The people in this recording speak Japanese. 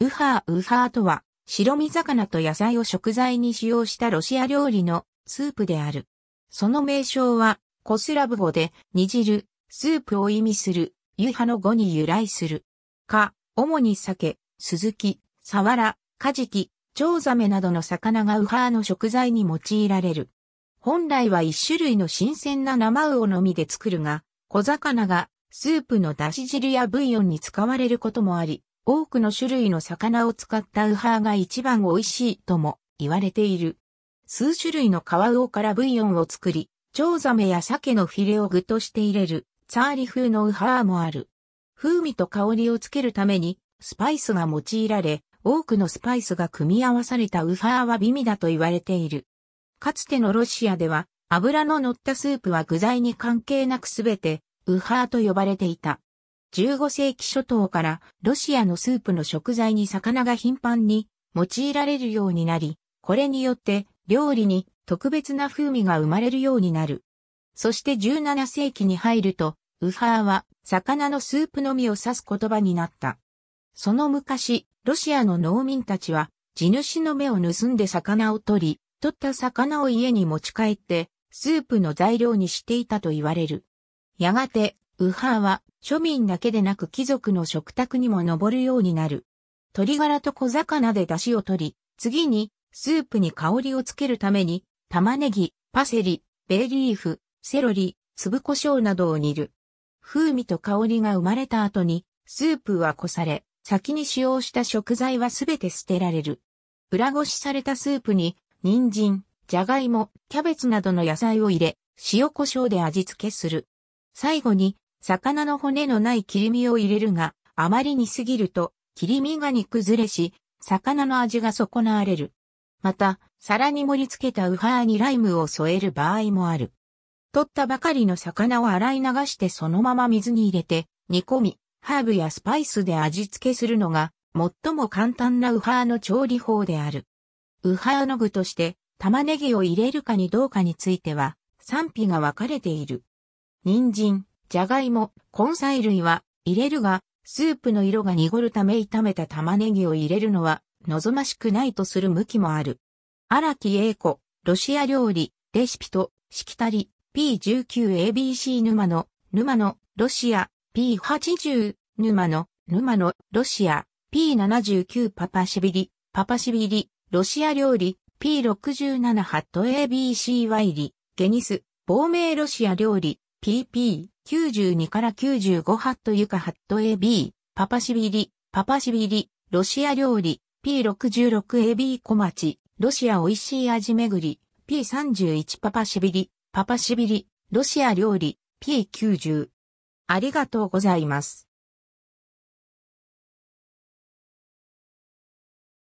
ウハーウハーとは、白身魚と野菜を食材に使用したロシア料理のスープである。その名称は、コスラブ語で、煮汁、スープを意味する、ユハの語に由来する。か、主に鮭、スズキ、サワラ、カジキ、チョウザメなどの魚がウハーの食材に用いられる。本来は一種類の新鮮な生魚のみで作るが、小魚がスープの出汁汁やブイヨンに使われることもあり、多くの種類の魚を使ったウハーが一番美味しいとも言われている。数種類のカワウオからブイヨンを作り、チョウザメや鮭のフィレを具として入れる、ツァーリ風のウハーもある。風味と香りをつけるために、スパイスが用いられ、多くのスパイスが組み合わされたウハーは美味だと言われている。かつてのロシアでは、油の乗ったスープは具材に関係なくすべて、ウハーと呼ばれていた。15世紀初頭からロシアのスープの食材に魚が頻繁に用いられるようになり、これによって料理に特別な風味が生まれるようになる。そして17世紀に入ると、ウハーは魚のスープのみを指す言葉になった。その昔、ロシアの農民たちは地主の目を盗んで魚を取り、取った魚を家に持ち帰って、スープの材料にしていたと言われる。やがて、右派は庶民だけでなく貴族の食卓にも上るようになる。鶏ガラと小魚で出汁を取り、次にスープに香りをつけるために玉ねぎ、パセリ、ベーリーフ、セロリ、粒胡椒などを煮る。風味と香りが生まれた後にスープはこされ、先に使用した食材はすべて捨てられる。裏ごしされたスープに人参、じゃがいも、キャベツなどの野菜を入れ、塩胡椒で味付けする。最後に魚の骨のない切り身を入れるが、あまり煮すぎると、切り身が煮崩れし、魚の味が損なわれる。また、皿に盛り付けたウハーにライムを添える場合もある。取ったばかりの魚を洗い流してそのまま水に入れて、煮込み、ハーブやスパイスで味付けするのが、最も簡単なウハーの調理法である。ウハーの具として、玉ねぎを入れるかにどうかについては、賛否が分かれている。人参、じゃがいも、根菜類は入れるが、スープの色が濁るため炒めた玉ねぎを入れるのは望ましくないとする向きもある。荒木英子、ロシア料理、レシピと、しきたり、P19ABC 沼の、沼の、ロシア、P80、沼の、沼の、ロシア、P79 パパシビリ、パパシビリ、ロシア料理、P67 ハット ABC ワイリ、ゲニス、亡命ロシア料理、PP。92から95ハットユカハット AB、パパシビリ、パパシビリ、ロシア料理、P66AB 小町、ロシア美味しい味巡り、P31 パパシビリ、パパシビリ、ロシア料理、P90。ありがとうございます。